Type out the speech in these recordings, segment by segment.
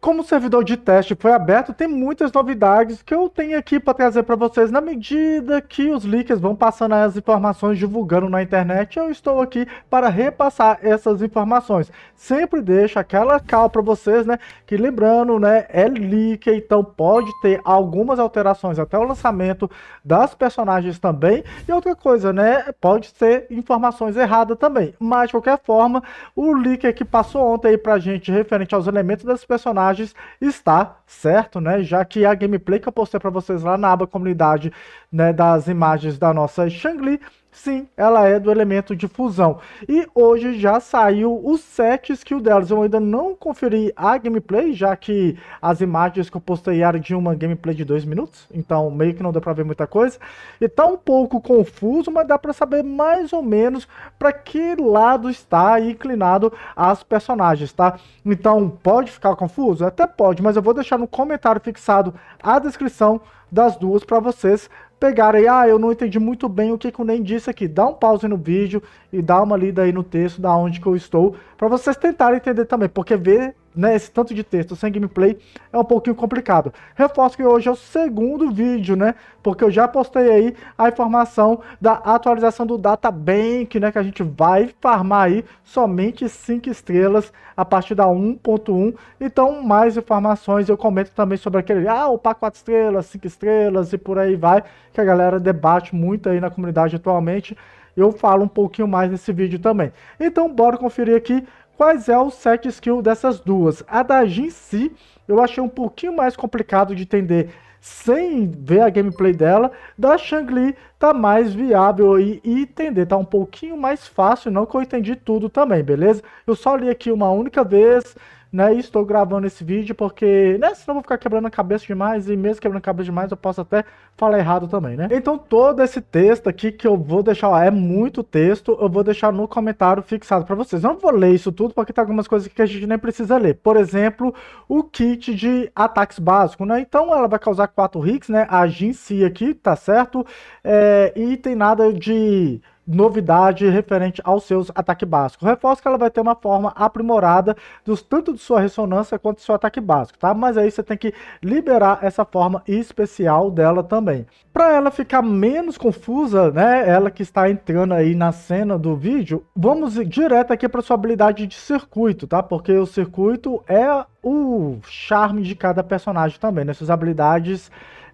como o servidor de teste foi aberto, tem muitas novidades que eu tenho aqui para trazer para vocês. Na medida que os leakers vão passando as informações, divulgando na internet, eu estou aqui para repassar essas informações. Sempre deixo aquela cal para vocês, né? Que lembrando, né? É leak, então pode ter algumas alterações até o lançamento das personagens também. E outra coisa, né? Pode ser informações erradas também. Mas, de qualquer forma, o leaker que passou ontem aí para gente referente aos elementos das personagens personagens está certo, né? Já que a gameplay que eu postei para vocês lá na aba comunidade né, das imagens da nossa Shangli Sim, ela é do elemento de fusão. E hoje já saiu os sete skills delas. Eu ainda não conferi a gameplay, já que as imagens que eu postei eram de uma gameplay de dois minutos. Então meio que não deu para ver muita coisa. E tá um pouco confuso, mas dá para saber mais ou menos para que lado está inclinado as personagens, tá? Então pode ficar confuso? Até pode, mas eu vou deixar no comentário fixado a descrição das duas para vocês pegarem, ah, eu não entendi muito bem o que, que o Nen disse aqui. Dá um pause no vídeo, e dar uma lida aí no texto da onde que eu estou, para vocês tentarem entender também, porque ver né, esse tanto de texto sem gameplay é um pouquinho complicado. Reforço que hoje é o segundo vídeo, né? Porque eu já postei aí a informação da atualização do Databank, né? Que a gente vai farmar aí somente 5 estrelas a partir da 1.1. Então, mais informações eu comento também sobre aquele, ah, upar 4 estrelas, 5 estrelas e por aí vai, que a galera debate muito aí na comunidade atualmente eu falo um pouquinho mais nesse vídeo também. Então bora conferir aqui quais é o set skill dessas duas. A da Jin si, eu achei um pouquinho mais complicado de entender sem ver a gameplay dela, da Shang-Li tá mais viável aí e entender, tá um pouquinho mais fácil, não que eu entendi tudo também, beleza? Eu só li aqui uma única vez, né? E estou gravando esse vídeo porque, né, senão eu vou ficar quebrando a cabeça demais e mesmo quebrando a cabeça demais eu posso até falar errado também, né? Então todo esse texto aqui que eu vou deixar, ó, é muito texto, eu vou deixar no comentário fixado para vocês. Eu não vou ler isso tudo porque tem algumas coisas que a gente nem precisa ler. Por exemplo, o kit de ataques básico, né? Então ela vai causar 4 hits, né? A Jin aqui, tá certo? É, e tem nada de novidade referente aos seus ataques básicos. Reforço que ela vai ter uma forma aprimorada dos, tanto de sua ressonância quanto do seu ataque básico, tá? Mas aí você tem que liberar essa forma especial dela também. Para ela ficar menos confusa, né, ela que está entrando aí na cena do vídeo, vamos direto aqui para sua habilidade de circuito, tá? Porque o circuito é o charme de cada personagem também, né? Suas habilidades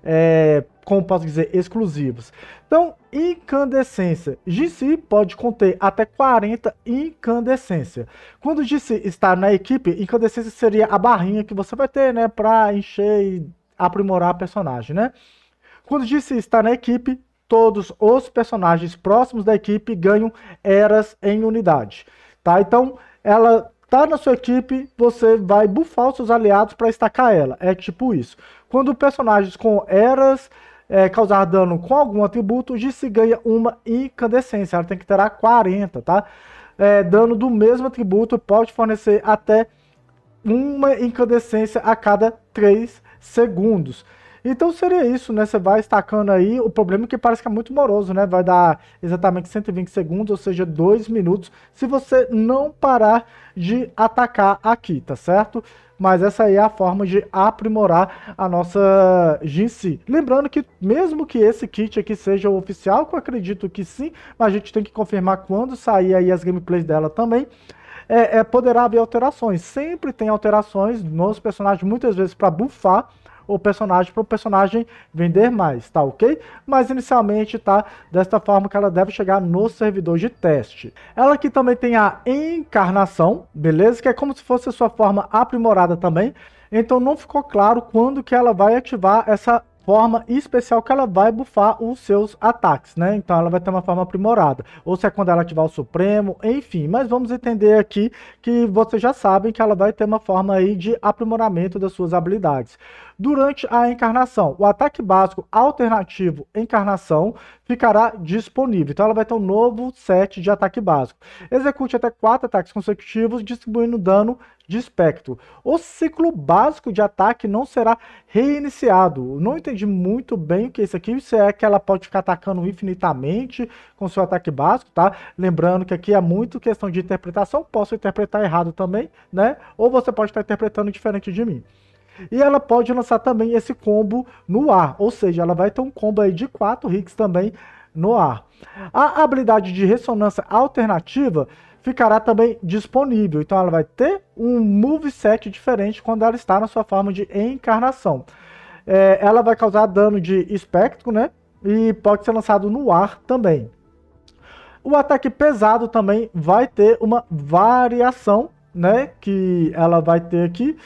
é, como posso dizer, exclusivos. Então, incandescência. GC pode conter até 40 incandescência. Quando GC está na equipe, incandescência seria a barrinha que você vai ter, né, para encher e aprimorar a personagem, né? Quando GC está na equipe, todos os personagens próximos da equipe ganham eras em unidade, tá? Então, ela tá na sua equipe, você vai bufar os seus aliados para estacar ela. É tipo isso. Quando personagens com eras é, causar dano com algum atributo, se ganha uma incandescência. Ela tem que terá 40, tá? É, dano do mesmo atributo pode fornecer até uma incandescência a cada 3 segundos. Então seria isso, né? Você vai estacando aí. O problema é que parece que é muito moroso, né? Vai dar exatamente 120 segundos, ou seja, 2 minutos, se você não parar de atacar aqui, tá certo? mas essa aí é a forma de aprimorar a nossa GC. Lembrando que mesmo que esse kit aqui seja o oficial, que eu acredito que sim, mas a gente tem que confirmar quando sair aí as gameplays dela também, é, é, poderá haver alterações. Sempre tem alterações nos personagens, muitas vezes para bufar o personagem para o personagem vender mais, tá ok? Mas inicialmente tá desta forma que ela deve chegar no servidor de teste. Ela aqui também tem a encarnação, beleza? Que é como se fosse a sua forma aprimorada também. Então não ficou claro quando que ela vai ativar essa forma especial que ela vai bufar os seus ataques, né? Então ela vai ter uma forma aprimorada. Ou se é quando ela ativar o Supremo, enfim. Mas vamos entender aqui que vocês já sabem que ela vai ter uma forma aí de aprimoramento das suas habilidades. Durante a encarnação, o ataque básico alternativo encarnação ficará disponível. Então ela vai ter um novo set de ataque básico. Execute até quatro ataques consecutivos, distribuindo dano de espectro. O ciclo básico de ataque não será reiniciado. Não entendi muito bem o que é isso aqui. Se é que ela pode ficar atacando infinitamente com seu ataque básico, tá? Lembrando que aqui é muito questão de interpretação. Posso interpretar errado também, né? Ou você pode estar interpretando diferente de mim. E ela pode lançar também esse combo no ar. Ou seja, ela vai ter um combo aí de 4 hits também no ar. A habilidade de ressonância alternativa ficará também disponível. Então ela vai ter um moveset diferente quando ela está na sua forma de encarnação. É, ela vai causar dano de espectro, né? E pode ser lançado no ar também. O ataque pesado também vai ter uma variação, né? Que ela vai ter aqui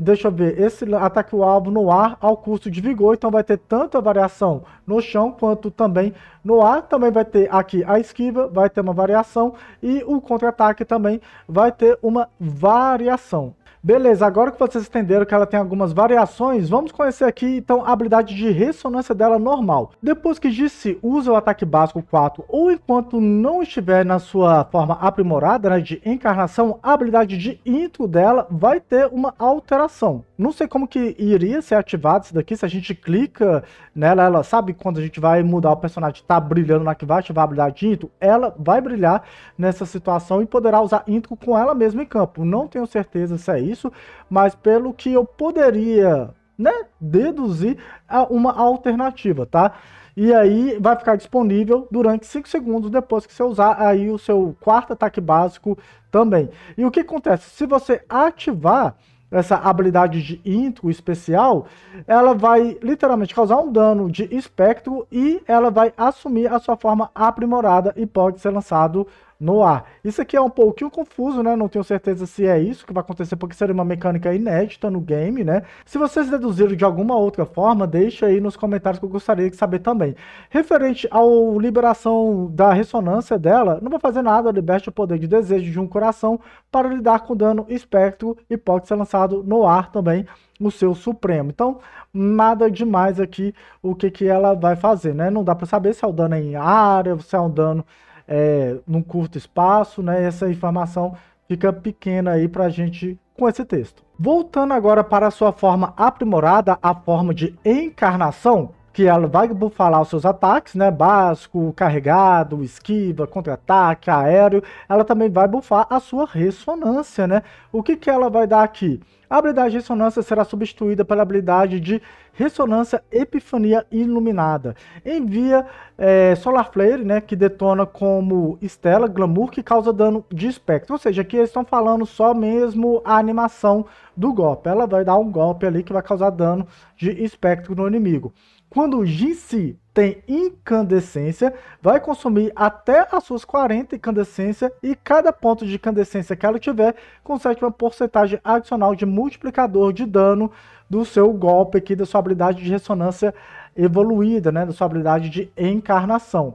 deixa eu ver, esse ataque o alvo no ar ao custo de vigor, então vai ter tanta variação no chão quanto também no ar, também vai ter aqui a esquiva, vai ter uma variação e o contra-ataque também vai ter uma variação. Beleza, agora que vocês entenderam que ela tem algumas variações, vamos conhecer aqui então a habilidade de ressonância dela normal. Depois que disse usa o ataque básico 4 ou enquanto não estiver na sua forma aprimorada né, de encarnação, a habilidade de intro dela vai ter uma alteração. Não sei como que iria ser ativado isso daqui, se a gente clica nela, ela sabe quando a gente vai mudar o personagem, tá brilhando na que vai ativar a habilidade de intro, ela vai brilhar nessa situação e poderá usar intro com ela mesma em campo. Não tenho certeza se é isso isso, mas pelo que eu poderia né, deduzir é uma alternativa, tá? E aí vai ficar disponível durante 5 segundos depois que você usar aí o seu quarto ataque básico também. E o que acontece? Se você ativar essa habilidade de intro especial, ela vai literalmente causar um dano de espectro e ela vai assumir a sua forma aprimorada e pode ser lançado no ar. Isso aqui é um pouquinho confuso, né? Não tenho certeza se é isso que vai acontecer, porque seria uma mecânica inédita no game, né? Se vocês deduziram de alguma outra forma, deixa aí nos comentários que eu gostaria de saber também. Referente à liberação da ressonância dela, não vai fazer nada, liberte o poder de desejo de um coração para lidar com dano espectro e pode ser lançado no ar também no seu Supremo. Então, nada demais aqui o que, que ela vai fazer, né? Não dá para saber se é o um dano em área, se é um dano é, num curto espaço, né? Essa informação fica pequena aí para a gente com esse texto. Voltando agora para a sua forma aprimorada, a forma de encarnação, que ela vai falar os seus ataques, né? Básico, carregado, esquiva, contra-ataque, aéreo. Ela também vai bufar a sua ressonância, né? O que, que ela vai dar aqui? A habilidade de ressonância será substituída pela habilidade de ressonância epifania iluminada. Envia é, Solar Flare, né, que detona como Estela Glamour, que causa dano de espectro. Ou seja, aqui eles estão falando só mesmo a animação do golpe. Ela vai dar um golpe ali que vai causar dano de espectro no inimigo. Quando o GC tem incandescência, vai consumir até as suas 40 incandescência e cada ponto de incandescência que ela tiver consegue uma porcentagem adicional de multiplicador de dano do seu golpe aqui, da sua habilidade de ressonância evoluída, né, da sua habilidade de encarnação.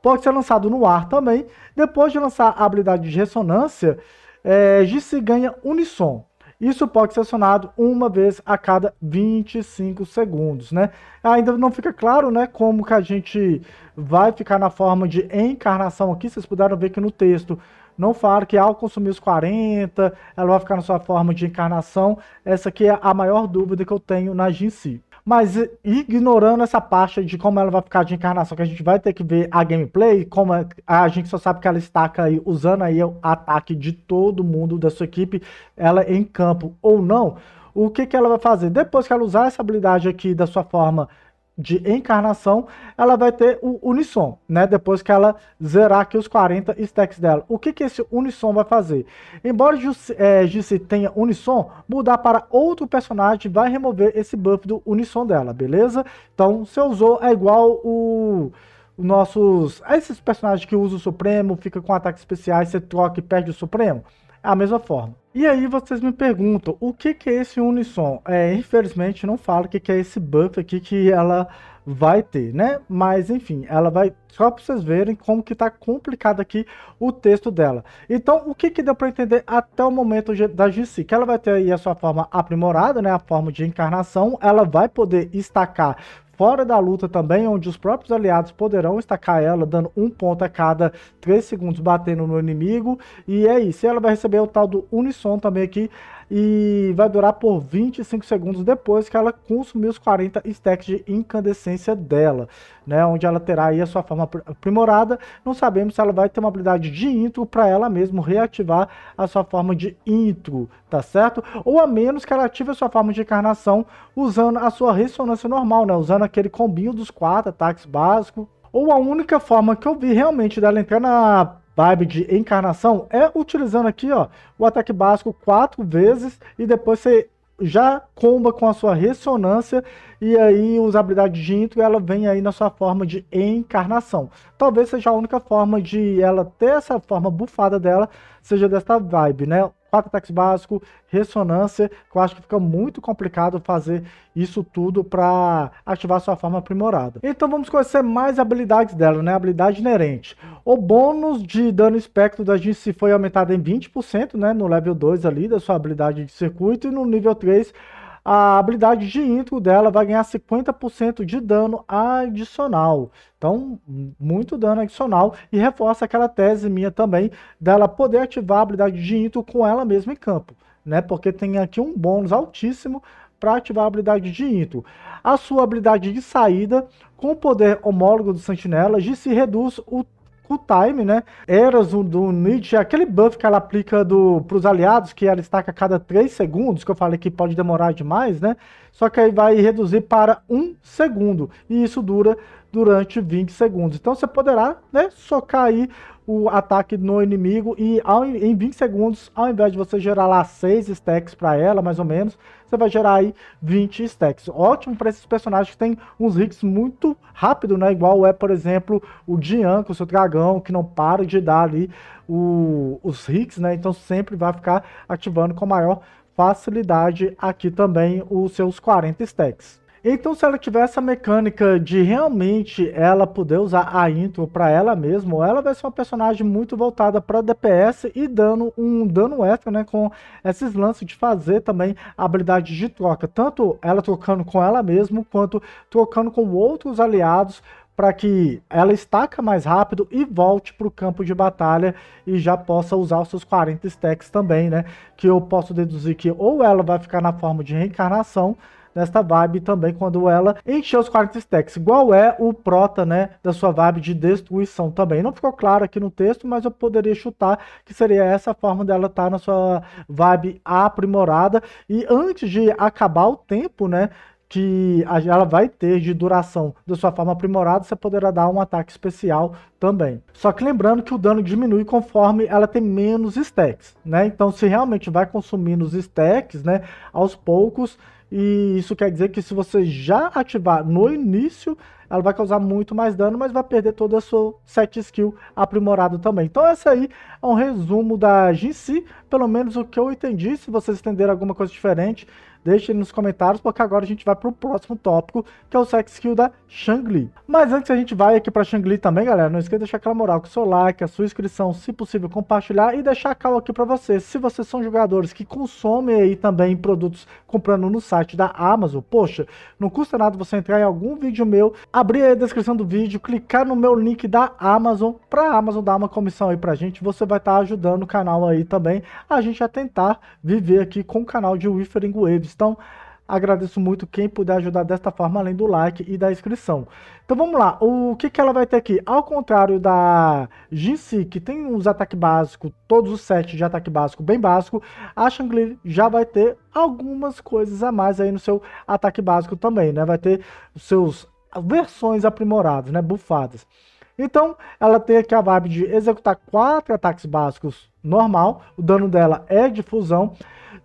Pode ser lançado no ar também. Depois de lançar a habilidade de ressonância, é, eh, GC ganha Unisson. Isso pode ser acionado uma vez a cada 25 segundos, né? Ainda não fica claro, né, como que a gente vai ficar na forma de encarnação aqui. Vocês puderam ver que no texto não fala que ao consumir os 40, ela vai ficar na sua forma de encarnação. Essa aqui é a maior dúvida que eu tenho na Jinsi mas ignorando essa parte de como ela vai ficar de encarnação, que a gente vai ter que ver a gameplay, como é a gente só sabe que ela estaca aí, usando aí o ataque de todo mundo da sua equipe, ela em campo ou não, o que, que ela vai fazer? Depois que ela usar essa habilidade aqui da sua forma de encarnação, ela vai ter o unissom, né? Depois que ela zerar aqui os 40 stacks dela. O que, que esse unissom vai fazer? Embora Jussi é, tenha unissom, mudar para outro personagem vai remover esse buff do unissom dela, beleza? Então, se usou, é igual o nossos... Esses personagens que usam o Supremo, fica com ataques especiais, você troca e perde o Supremo a mesma forma. E aí vocês me perguntam, o que, que é esse Unison? É, infelizmente não falo o que, que é esse buff aqui que ela vai ter, né? Mas enfim, ela vai só para vocês verem como que tá complicado aqui o texto dela. Então, o que que deu para entender até o momento da GC? Que ela vai ter aí a sua forma aprimorada, né? A forma de encarnação, ela vai poder estacar fora da luta também, onde os próprios aliados poderão estacar ela, dando um ponto a cada 3 segundos batendo no inimigo. E é isso, ela vai receber o tal do Unison também aqui, e vai durar por 25 segundos depois que ela consumir os 40 stacks de incandescência dela, né? Onde ela terá aí a sua forma aprimorada. Não sabemos se ela vai ter uma habilidade de intro para ela mesmo reativar a sua forma de intro, tá certo? Ou a menos que ela ative a sua forma de encarnação usando a sua ressonância normal, né? Usando aquele combinho dos quatro ataques básicos. Ou a única forma que eu vi realmente dela entrar na vibe de encarnação é utilizando aqui ó, o ataque básico quatro vezes e depois você já comba com a sua ressonância e aí habilidade de intro ela vem aí na sua forma de encarnação. Talvez seja a única forma de ela ter essa forma bufada dela seja desta vibe, né? quatro ataques básicos, ressonância, que eu acho que fica muito complicado fazer isso tudo para ativar sua forma aprimorada. Então vamos conhecer mais habilidades dela, né? Habilidade inerente. O bônus de dano espectro da gente se foi aumentado em 20%, né? No level 2 ali da sua habilidade de circuito e no nível 3 a habilidade de intro dela vai ganhar 50% de dano adicional. Então, muito dano adicional e reforça aquela tese minha também dela poder ativar a habilidade de intro com ela mesma em campo, né? Porque tem aqui um bônus altíssimo para ativar a habilidade de intro. A sua habilidade de saída com o poder homólogo do Sentinela de se reduz o o time, né? Eras o do Nietzsche, é aquele buff que ela aplica do, pros aliados, que ela destaca a cada 3 segundos, que eu falei que pode demorar demais, né? Só que aí vai reduzir para 1 segundo. E isso dura durante 20 segundos. Então você poderá, né, socar aí o ataque no inimigo e ao, em 20 segundos, ao invés de você gerar lá 6 stacks para ela, mais ou menos, você vai gerar aí 20 stacks. Ótimo para esses personagens que tem uns hits muito rápido, né? Igual é, por exemplo, o Dian com o seu dragão, que não para de dar ali o, os hits, né? Então sempre vai ficar ativando com maior facilidade aqui também os seus 40 stacks. Então, se ela tiver essa mecânica de realmente ela poder usar a intro para ela mesma, ela vai ser uma personagem muito voltada para DPS e dando um dano extra, né? Com esses lances de fazer também a habilidade de troca, tanto ela trocando com ela mesma quanto trocando com outros aliados para que ela estaca mais rápido e volte para o campo de batalha e já possa usar os seus 40 stacks também, né? Que eu posso deduzir que ou ela vai ficar na forma de reencarnação, nesta vibe também quando ela encheu os 40 stacks, igual é o prota, né, da sua vibe de destruição também. Não ficou claro aqui no texto, mas eu poderia chutar que seria essa forma dela estar tá na sua vibe aprimorada. E antes de acabar o tempo, né, que ela vai ter de duração da sua forma aprimorada, você poderá dar um ataque especial também. Só que lembrando que o dano diminui conforme ela tem menos stacks, né? Então, se realmente vai consumindo os stacks, né, aos poucos, e isso quer dizer que se você já ativar no início, ela vai causar muito mais dano, mas vai perder toda a sua set skill aprimorado também. Então essa aí é um resumo da Jinxi, pelo menos o que eu entendi. Se vocês entenderam alguma coisa diferente, Deixe nos comentários, porque agora a gente vai pro próximo tópico, que é o sex skill da Shangli. Mas antes a gente vai aqui pra Shangli também, galera, não esqueça de deixar aquela moral com o seu like, a sua inscrição, se possível compartilhar e deixar a calma aqui pra você. Se vocês são jogadores que consomem aí também produtos comprando no site da Amazon, poxa, não custa nada você entrar em algum vídeo meu, abrir aí a descrição do vídeo, clicar no meu link da Amazon, pra Amazon dar uma comissão aí pra gente, você vai estar tá ajudando o canal aí também, a gente a tentar viver aqui com o canal de Withering Waves então, agradeço muito quem puder ajudar desta forma, além do like e da inscrição. Então vamos lá, o que, que ela vai ter aqui? Ao contrário da Jinsi, que tem uns ataques básicos, todos os sets de ataque básico bem básico, a Shangli já vai ter algumas coisas a mais aí no seu ataque básico também, né? Vai ter os seus versões aprimoradas, né? Bufadas. Então, ela tem aqui a vibe de executar quatro ataques básicos normal, o dano dela é de fusão,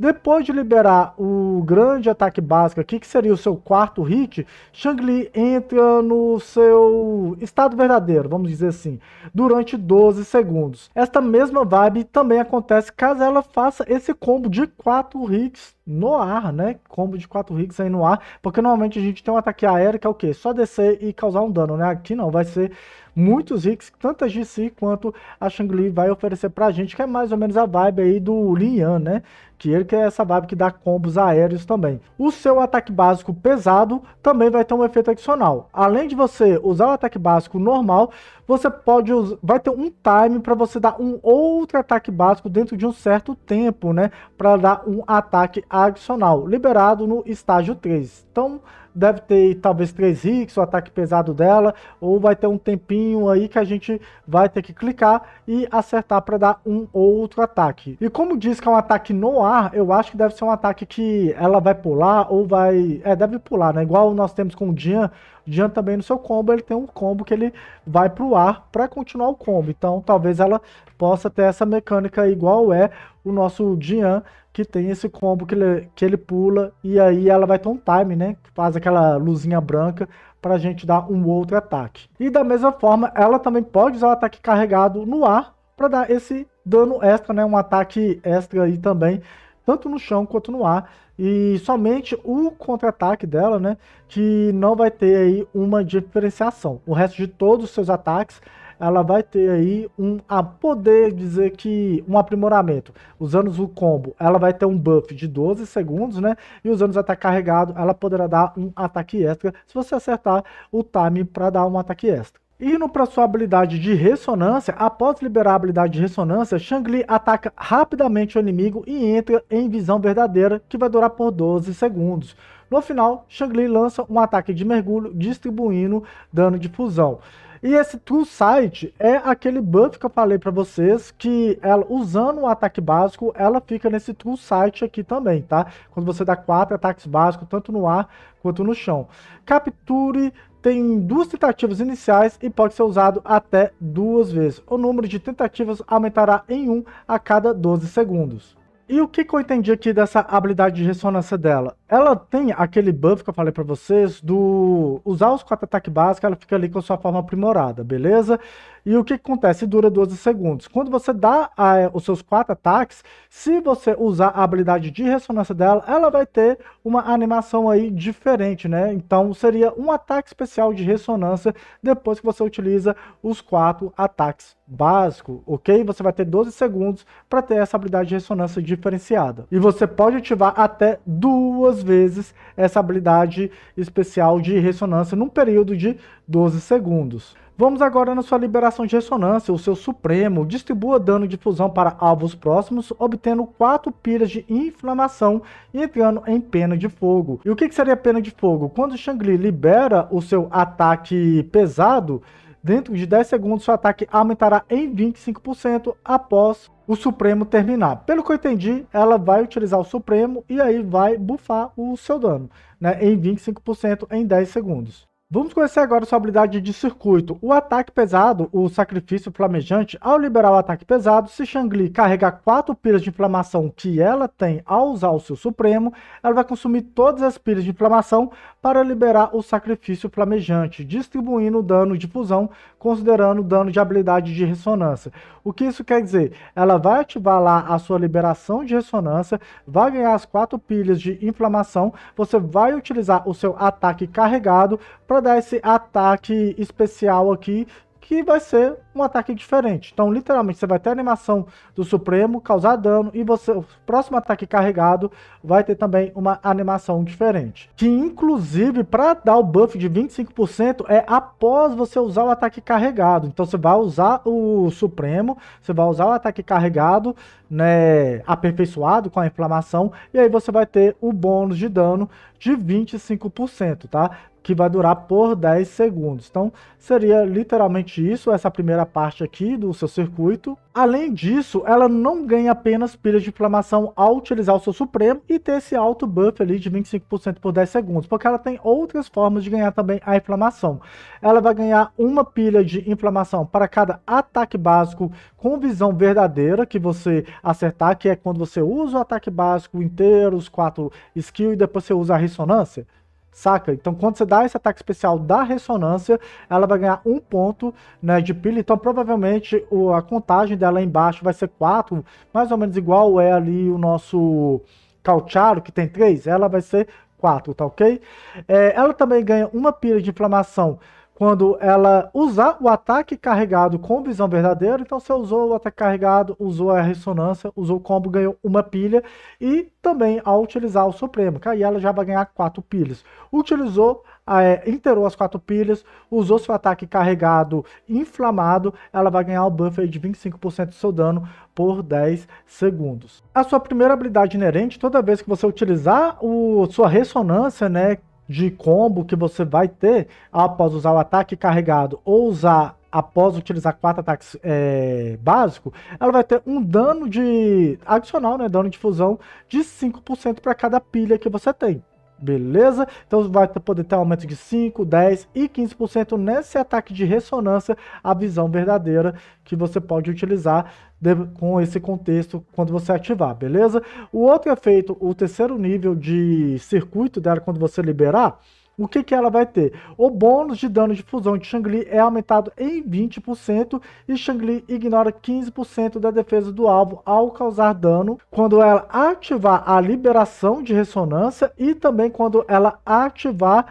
depois de liberar o grande ataque básico aqui, que seria o seu quarto hit, Shang-Li entra no seu estado verdadeiro, vamos dizer assim, durante 12 segundos. Esta mesma vibe também acontece caso ela faça esse combo de 4 hits no ar, né? Combo de 4 hits aí no ar, porque normalmente a gente tem um ataque aéreo que é o quê? Só descer e causar um dano, né? Aqui não, vai ser muitos hits, tanto a GC quanto a Shang-Li vai oferecer pra gente, que é mais ou menos a vibe aí do lian né? Que ele que é essa vibe que dá combos aéreos também. O seu ataque básico pesado também vai ter um efeito adicional. Além de você usar o ataque básico normal, você pode usar, vai ter um time para você dar um outro ataque básico dentro de um certo tempo, né? Para dar um ataque adicional, liberado no estágio 3. Então, deve ter talvez 3 hits, o ataque pesado dela, ou vai ter um tempinho aí que a gente vai ter que clicar e acertar para dar um outro ataque. E como diz que é um ataque no ar, eu acho que deve ser um ataque que ela vai pular ou vai... É, deve pular, né? Igual nós temos com o Jean, Jean também no seu combo, ele tem um combo que ele vai pro ar para continuar o combo. Então, talvez ela possa ter essa mecânica igual é o nosso Jean que tem esse combo que ele, que ele pula e aí ela vai ter um time, né? Que faz aquela luzinha branca para a gente dar um outro ataque. E da mesma forma, ela também pode usar o ataque carregado no ar para dar esse dano extra, né? Um ataque extra aí também, tanto no chão quanto no ar. E somente o contra-ataque dela, né? Que não vai ter aí uma diferenciação. O resto de todos os seus ataques ela vai ter aí um a poder dizer que um aprimoramento. Usando o combo, ela vai ter um buff de 12 segundos, né? E usando o ataque carregado, ela poderá dar um ataque extra se você acertar o time para dar um ataque extra. Indo para sua habilidade de ressonância, após liberar a habilidade de ressonância, Shang-Li ataca rapidamente o inimigo e entra em visão verdadeira, que vai durar por 12 segundos. No final, Shang-Li lança um ataque de mergulho, distribuindo dano de fusão. E esse True Sight é aquele buff que eu falei para vocês, que ela, usando o um ataque básico, ela fica nesse True Sight aqui também, tá? Quando você dá quatro ataques básicos, tanto no ar quanto no chão. Capture tem duas tentativas iniciais e pode ser usado até duas vezes. O número de tentativas aumentará em 1 um a cada 12 segundos. E o que, que eu entendi aqui dessa habilidade de ressonância dela? Ela tem aquele buff que eu falei para vocês do usar os quatro ataques básicos, ela fica ali com a sua forma aprimorada, beleza? E o que, que acontece? Dura 12 segundos. Quando você dá a, os seus quatro ataques, se você usar a habilidade de ressonância dela, ela vai ter uma animação aí diferente, né? Então seria um ataque especial de ressonância depois que você utiliza os quatro ataques básicos, ok? Você vai ter 12 segundos para ter essa habilidade de ressonância diferenciada. E você pode ativar até duas vezes essa habilidade especial de ressonância num período de 12 segundos. Vamos agora na sua liberação de ressonância, o seu Supremo distribua dano de fusão para alvos próximos, obtendo 4 pilhas de inflamação e entrando em pena de fogo. E o que, que seria pena de fogo? Quando Shangli libera o seu ataque pesado, Dentro de 10 segundos, seu ataque aumentará em 25% após o Supremo terminar. Pelo que eu entendi, ela vai utilizar o Supremo e aí vai bufar o seu dano né, em 25% em 10 segundos. Vamos conhecer agora sua habilidade de circuito. O ataque pesado, o sacrifício flamejante, ao liberar o ataque pesado, se Shangli carregar 4 pilhas de inflamação que ela tem ao usar o seu supremo, ela vai consumir todas as pilhas de inflamação para liberar o sacrifício flamejante, distribuindo o dano de fusão considerando o dano de habilidade de ressonância. O que isso quer dizer? Ela vai ativar lá a sua liberação de ressonância, vai ganhar as quatro pilhas de inflamação, você vai utilizar o seu ataque carregado para dar esse ataque especial aqui que vai ser um ataque diferente. Então, literalmente, você vai ter a animação do Supremo causar dano e você, o próximo ataque carregado vai ter também uma animação diferente. Que, inclusive, para dar o buff de 25% é após você usar o ataque carregado. Então, você vai usar o Supremo, você vai usar o ataque carregado, né, aperfeiçoado com a inflamação, e aí você vai ter o bônus de dano de 25%, tá? que vai durar por 10 segundos. Então, seria literalmente isso, essa primeira parte aqui do seu circuito. Além disso, ela não ganha apenas pilhas de inflamação ao utilizar o seu Supremo e ter esse alto buff ali de 25% por 10 segundos, porque ela tem outras formas de ganhar também a inflamação. Ela vai ganhar uma pilha de inflamação para cada ataque básico com visão verdadeira que você acertar, que é quando você usa o ataque básico inteiro, os quatro skills, e depois você usa a ressonância saca? Então, quando você dá esse ataque especial da ressonância, ela vai ganhar um ponto né, de pilha, então provavelmente o, a contagem dela embaixo vai ser 4, mais ou menos igual é ali o nosso Caucharo, que tem 3, ela vai ser 4, tá ok? É, ela também ganha uma pilha de inflamação quando ela usar o ataque carregado com visão verdadeira, então você usou o ataque carregado, usou a ressonância, usou o combo, ganhou uma pilha, e também ao utilizar o Supremo, que aí ela já vai ganhar quatro pilhas. Utilizou, é, interou as quatro pilhas, usou seu ataque carregado inflamado, ela vai ganhar o buffer de 25% do seu dano por 10 segundos. A sua primeira habilidade inerente, toda vez que você utilizar o, sua ressonância, né, de combo que você vai ter após usar o ataque carregado ou usar após utilizar quatro ataques é, básico, ela vai ter um dano de adicional, né, dano de fusão de 5% para cada pilha que você tem. Beleza? Então vai poder ter um aumento de 5, 10 e 15% nesse ataque de ressonância, a visão verdadeira que você pode utilizar de, com esse contexto quando você ativar, beleza? O outro efeito, o terceiro nível de circuito dela quando você liberar, o que, que ela vai ter? O bônus de dano de fusão de Shang-Li é aumentado em 20% e Shang-Li ignora 15% da defesa do alvo ao causar dano quando ela ativar a liberação de ressonância e também quando ela ativar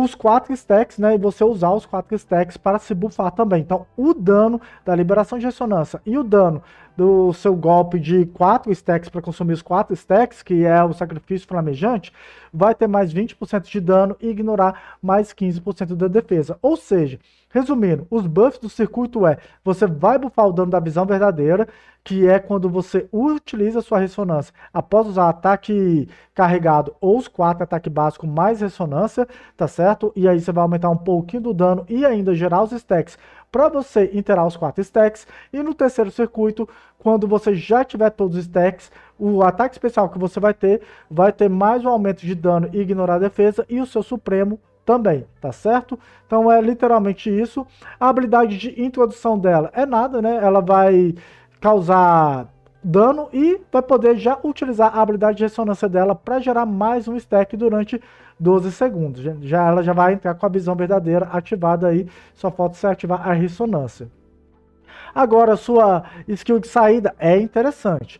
os quatro stacks, né? E você usar os quatro stacks para se bufar também. Então, o dano da liberação de ressonância e o dano do seu golpe de quatro stacks para consumir os quatro stacks, que é o sacrifício flamejante, vai ter mais 20% de dano e ignorar mais 15% da defesa. Ou seja, Resumindo, os buffs do circuito é, você vai buffar o dano da visão verdadeira, que é quando você utiliza sua ressonância após usar ataque carregado ou os quatro ataque básico mais ressonância, tá certo? E aí você vai aumentar um pouquinho do dano e ainda gerar os stacks para você interar os quatro stacks. E no terceiro circuito, quando você já tiver todos os stacks, o ataque especial que você vai ter, vai ter mais um aumento de dano e ignorar a defesa e o seu supremo também, tá certo? Então é literalmente isso. A habilidade de introdução dela é nada, né? Ela vai causar dano e vai poder já utilizar a habilidade de ressonância dela para gerar mais um stack durante 12 segundos. Já ela já vai entrar com a visão verdadeira ativada aí, só falta você ativar a ressonância. Agora, sua skill de saída é interessante.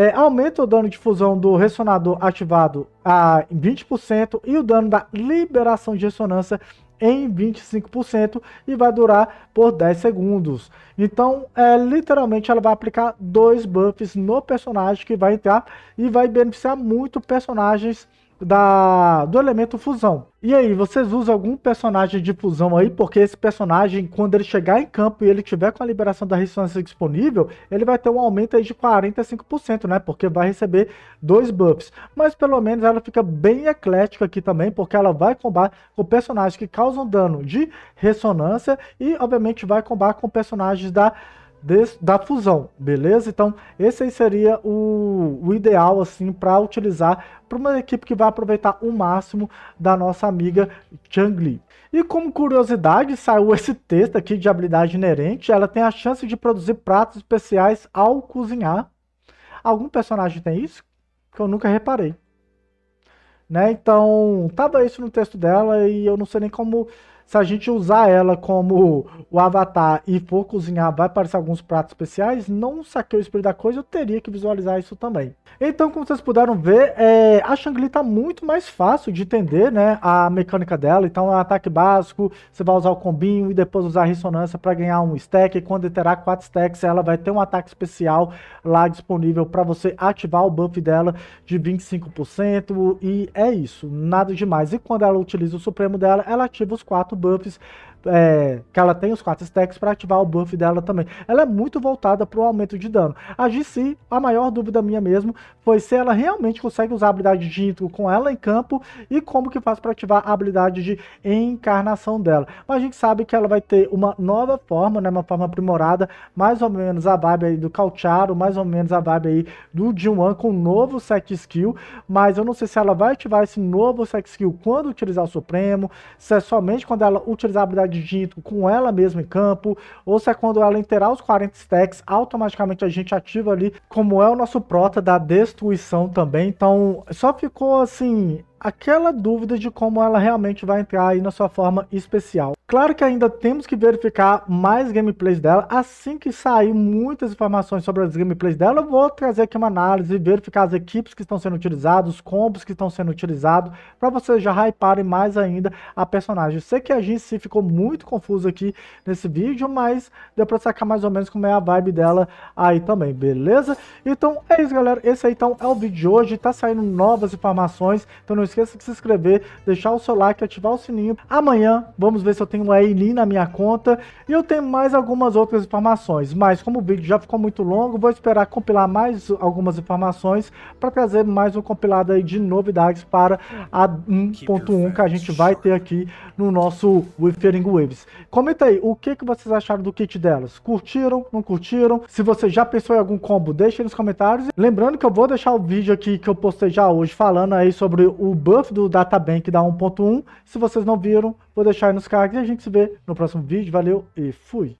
É, aumenta o dano de fusão do ressonador ativado a 20% e o dano da liberação de ressonância em 25% e vai durar por 10 segundos. Então, é, literalmente, ela vai aplicar dois buffs no personagem que vai entrar e vai beneficiar muito personagens da, do elemento fusão. E aí, vocês usam algum personagem de fusão aí? Porque esse personagem, quando ele chegar em campo e ele tiver com a liberação da ressonância disponível, ele vai ter um aumento aí de 45%, né? Porque vai receber dois buffs. Mas pelo menos ela fica bem eclética aqui também, porque ela vai combar com personagens que causam dano de ressonância e, obviamente, vai combar com personagens da da fusão, beleza? Então, esse aí seria o, o ideal, assim, para utilizar para uma equipe que vai aproveitar o máximo da nossa amiga Changli. E como curiosidade, saiu esse texto aqui de habilidade inerente, ela tem a chance de produzir pratos especiais ao cozinhar. Algum personagem tem isso? Que eu nunca reparei. Né? Então, tava tá isso no texto dela e eu não sei nem como se a gente usar ela como o avatar e for cozinhar, vai aparecer alguns pratos especiais, não saquei o espírito da coisa, eu teria que visualizar isso também. Então, como vocês puderam ver, é, a Shangli está muito mais fácil de entender né, a mecânica dela. Então, é um ataque básico, você vai usar o combinho e depois usar a ressonância para ganhar um stack. E quando terá quatro stacks, ela vai ter um ataque especial lá disponível para você ativar o buff dela de 25%. E é isso, nada demais. E quando ela utiliza o supremo dela, ela ativa os quatro Bumps é, que ela tem os quatro stacks para ativar o buff dela também. Ela é muito voltada para o aumento de dano. A GC, a maior dúvida minha mesmo, foi se ela realmente consegue usar a habilidade de intro com ela em campo e como que faz para ativar a habilidade de encarnação dela. Mas a gente sabe que ela vai ter uma nova forma, né, uma forma aprimorada, mais ou menos a vibe aí do Calcharo, mais ou menos a vibe aí do Jinwan com um novo set skill, mas eu não sei se ela vai ativar esse novo set skill quando utilizar o Supremo, se é somente quando ela utilizar a habilidade de Jinto com ela mesma em campo, ou se é quando ela inteirar os 40 stacks, automaticamente a gente ativa ali, como é o nosso prota da destruição também. Então, só ficou assim, aquela dúvida de como ela realmente vai entrar aí na sua forma especial. Claro que ainda temos que verificar mais gameplays dela. Assim que sair muitas informações sobre as gameplays dela, eu vou trazer aqui uma análise, verificar as equipes que estão sendo utilizadas, os combos que estão sendo utilizados, para vocês já hyparem mais ainda a personagem. Sei que a gente se ficou muito confuso aqui nesse vídeo, mas deu para sacar mais ou menos como é a vibe dela aí também, beleza? Então é isso, galera. Esse aí então é o vídeo de hoje. Tá saindo novas informações, então não esqueça de se inscrever, deixar o seu like, ativar o sininho. Amanhã, vamos ver se eu tenho um EINI na minha conta. E eu tenho mais algumas outras informações. Mas como o vídeo já ficou muito longo, vou esperar compilar mais algumas informações para trazer mais um compilado aí de novidades para a 1.1 que a gente vai ter aqui no nosso Withering Waves. Comenta aí, o que, que vocês acharam do kit delas? Curtiram? Não curtiram? Se você já pensou em algum combo, deixa aí nos comentários. Lembrando que eu vou deixar o vídeo aqui que eu postei já hoje falando aí sobre o buff do Databank da 1.1. Se vocês não viram, vou deixar aí nos cards e a gente se vê no próximo vídeo. Valeu e fui!